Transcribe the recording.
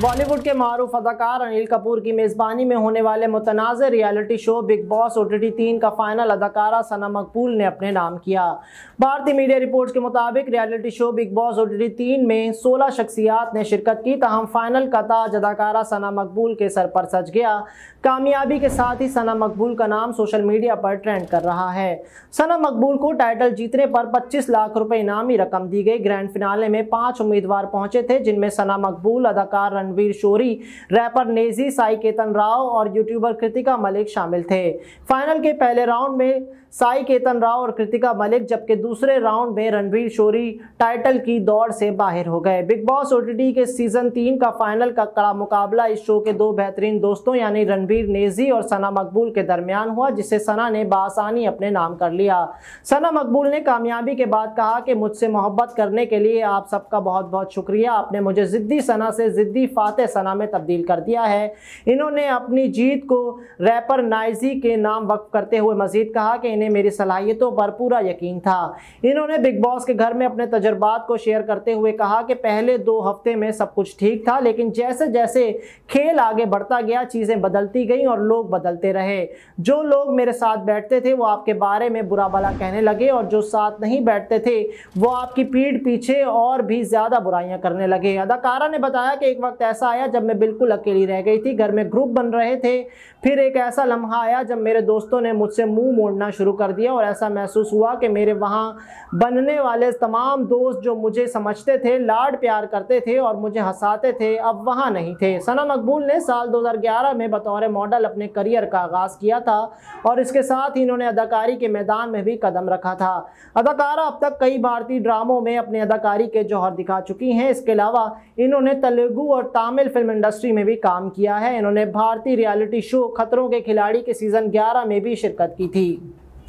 बॉलीवुड के मरूफ अदाकार अनिल कपूर की मेज़बानी में होने वाले मुतनाज़ reality show Bigg Boss O T तीन का फाइनल अदाकारा सना मकबूल ने अपने नाम किया भारतीय मीडिया रिपोर्ट्स के मुताबिक reality show Bigg Boss O T तीन में 16 शख्सियात ने शिरकत की तहम फाइनल का ताज अदाकारा सना मकबूल के सर पर सज गया कामयाबी के साथ ही सना मकबूल का नाम सोशल मीडिया पर ट्रेंड कर रहा है सना मकबूल को टाइटल जीतने पर पच्चीस लाख रुपये इनामी रकम दी गई ग्रैंड फिनाले में पाँच उम्मीदवार पहुंचे थे जिनमें सना मकबूल अदाकार रणवीर शोरी रैपर नेजी साई केतन राव और यूट्यूबर कृतिका मलिक शामिल थे फाइनल के पहले राउंड में साई केतन राव और कृतिका मलिक जबकि दूसरे राउंड में रणवीर शोरी टाइटल की दौड़ से बाहर हो गए बिग बॉस ओ के सीजन तीन का फाइनल का कड़ा मुकाबला इस शो के दो बेहतरीन दोस्तों यानी रणवीर नेजी और सना मकबूल के दरमियान हुआ जिसे सना ने बासानी अपने नाम कर लिया सना मकबूल ने कामयाबी के बाद कहा कि मुझसे मोहब्बत करने के लिए आप सबका बहुत बहुत शुक्रिया आपने मुझे ज़िद्दी सना से ज़िद्दी फ़ातह सना में तब्दील कर दिया है इन्होंने अपनी जीत को रैपर नाइजी के नाम वक्फ करते हुए मजीद कहा कि इन्हें मेरी सलाहियतों पर पूरा यकीन था इन्होंने बिग बॉस के घर में अपने तजर्बात को शेयर करते हुए कहा कि पहले दो हफ्ते में सब कुछ ठीक था लेकिन जैसे जैसे खेल आगे बढ़ता गया चीज़ें बदलती गई और लोग बदलते रहे जो लोग मेरे साथ बैठते थे वो आपके बारे में बुरा भला कहने लगे और जो साथ नहीं बैठते थे वो आपकी पीठ पीछे और भी ज़्यादा बुराइयाँ करने लगे अदाकारा ने बताया कि एक वक्त वक्त ऐसा आया जब मैं बिल्कुल अकेली रह गई थी घर में ग्रुप बन रहे थे फिर एक ऐसा लम्हा आया जब मेरे दोस्तों ने मुझसे मुंह मोड़ना शुरू कर दिया और ऐसा महसूस हुआ कि मेरे वहाँ बनने वाले तमाम दोस्त जो मुझे समझते थे लाड प्यार करते थे और मुझे हंसाते थे अब वहाँ नहीं थे सना मकबूल ने साल 2011 में बतौर मॉडल अपने करियर का आगाज़ किया था और इसके साथ ही इन्होंने अदाकारी के मैदान में भी कदम रखा था अदाकारा अब तक कई भारतीय ड्रामों में अपनी अदाकारी के जौहर दिखा चुकी हैं इसके अलावा इन्होंने तेलुगू और तमिल फिल्म इंडस्ट्री में भी काम किया है इन्होंने भारतीय रियलिटी शो खतरों के खिलाड़ी के सीज़न 11 में भी शिरकत की थी